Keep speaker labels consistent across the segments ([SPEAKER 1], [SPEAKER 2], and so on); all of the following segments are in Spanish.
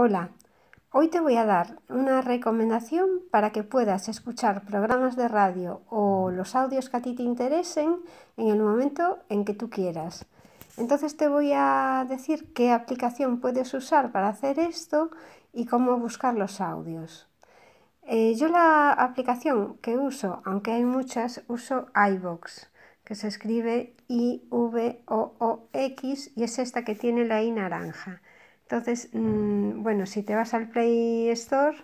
[SPEAKER 1] Hola, hoy te voy a dar una recomendación para que puedas escuchar programas de radio o los audios que a ti te interesen en el momento en que tú quieras. Entonces te voy a decir qué aplicación puedes usar para hacer esto y cómo buscar los audios. Eh, yo la aplicación que uso, aunque hay muchas, uso iVox, que se escribe I-V-O-O-X y es esta que tiene la I naranja. Entonces, mm, bueno, si te vas al Play Store,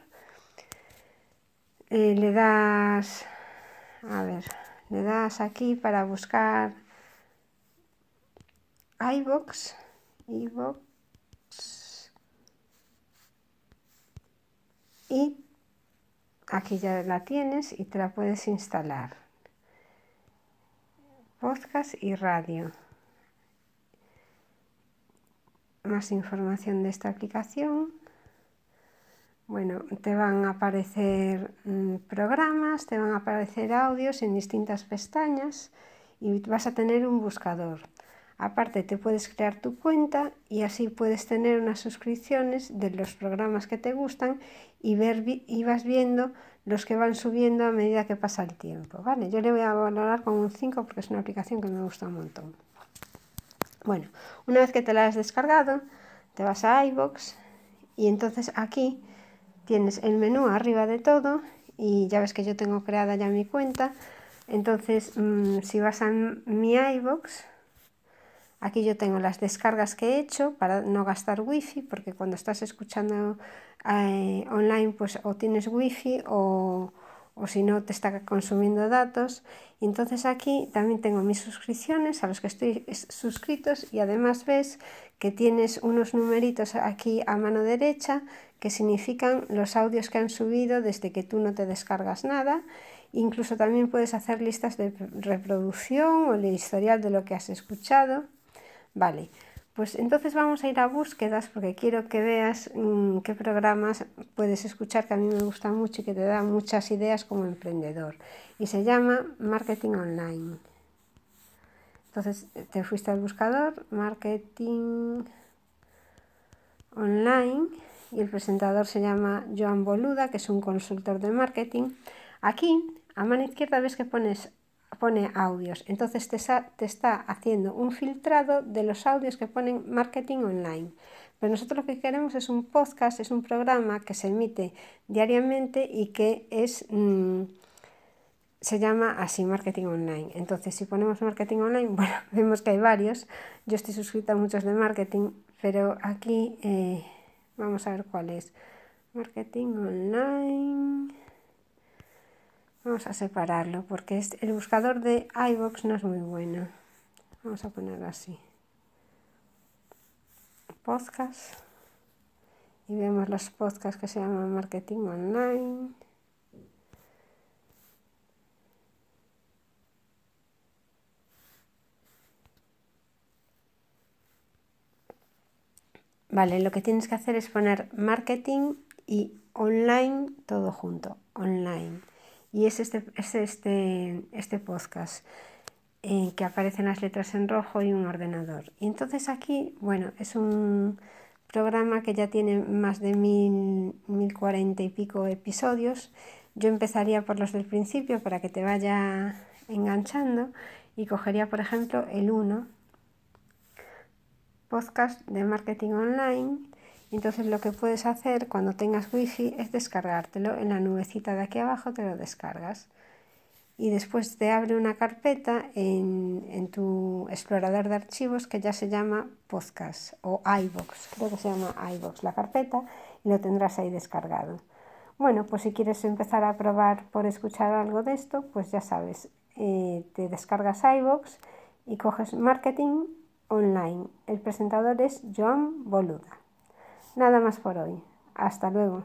[SPEAKER 1] eh, le das, a ver, le das aquí para buscar iBox, iBox y aquí ya la tienes y te la puedes instalar. Podcast y radio más información de esta aplicación. Bueno, te van a aparecer mm, programas, te van a aparecer audios en distintas pestañas y vas a tener un buscador. Aparte, te puedes crear tu cuenta y así puedes tener unas suscripciones de los programas que te gustan y, ver, y vas viendo los que van subiendo a medida que pasa el tiempo. Vale, yo le voy a valorar con un 5 porque es una aplicación que me gusta un montón. Bueno, una vez que te la has descargado, te vas a iBox y entonces aquí tienes el menú arriba de todo y ya ves que yo tengo creada ya mi cuenta. Entonces, mm, si vas a mi iBox, aquí yo tengo las descargas que he hecho para no gastar wifi, porque cuando estás escuchando eh, online, pues o tienes wifi o o si no te está consumiendo datos. entonces aquí también tengo mis suscripciones a los que estoy suscritos y además ves que tienes unos numeritos aquí a mano derecha que significan los audios que han subido desde que tú no te descargas nada. Incluso también puedes hacer listas de reproducción o el historial de lo que has escuchado. Vale, pues entonces vamos a ir a búsquedas porque quiero que veas mm, qué programas puedes escuchar que a mí me gusta mucho y que te da muchas ideas como emprendedor. Y se llama Marketing Online. Entonces te fuiste al buscador, Marketing Online, y el presentador se llama Joan Boluda, que es un consultor de marketing. Aquí, a mano izquierda, ves que pones pone audios. Entonces te, está haciendo un filtrado de los audios que ponen marketing online. Pero nosotros lo que queremos es un podcast, es un programa que se emite diariamente y que es... Mm, se llama así marketing online. Entonces, si ponemos marketing online, bueno, vemos que hay varios. Yo estoy suscrita a muchos de marketing, pero aquí eh, vamos a ver cuál es. Marketing online. Vamos a separarlo porque este, el buscador de iBox no es muy bueno. Vamos a ponerlo así. Podcast. Y vemos los podcasts que se llaman Marketing Online. Vale, lo que tienes que hacer es poner marketing y online todo junto. Online y es este, es este, este podcast en eh, que aparecen las letras en rojo y un ordenador. Y entonces aquí, bueno, es un programa que ya tiene más de mil, mil cuarenta y pico episodios. Yo empezaría por los del principio para que te vaya enganchando y cogería, por ejemplo, el 1, podcast de marketing online entonces lo que puedes hacer cuando tengas wifi es descargártelo en la nubecita de aquí abajo, te lo descargas. Y después te abre una carpeta en, tu explorador de archivos que ya se llama podcast o iBox, creo que se llama iBox la carpeta, y lo tendrás ahí descargado. Bueno, pues si quieres empezar a probar por escuchar algo de esto, pues ya sabes, eh, te descargas iBox y coges marketing online. El presentador es Joan Boluda. Nada más por hoy. Hasta luego.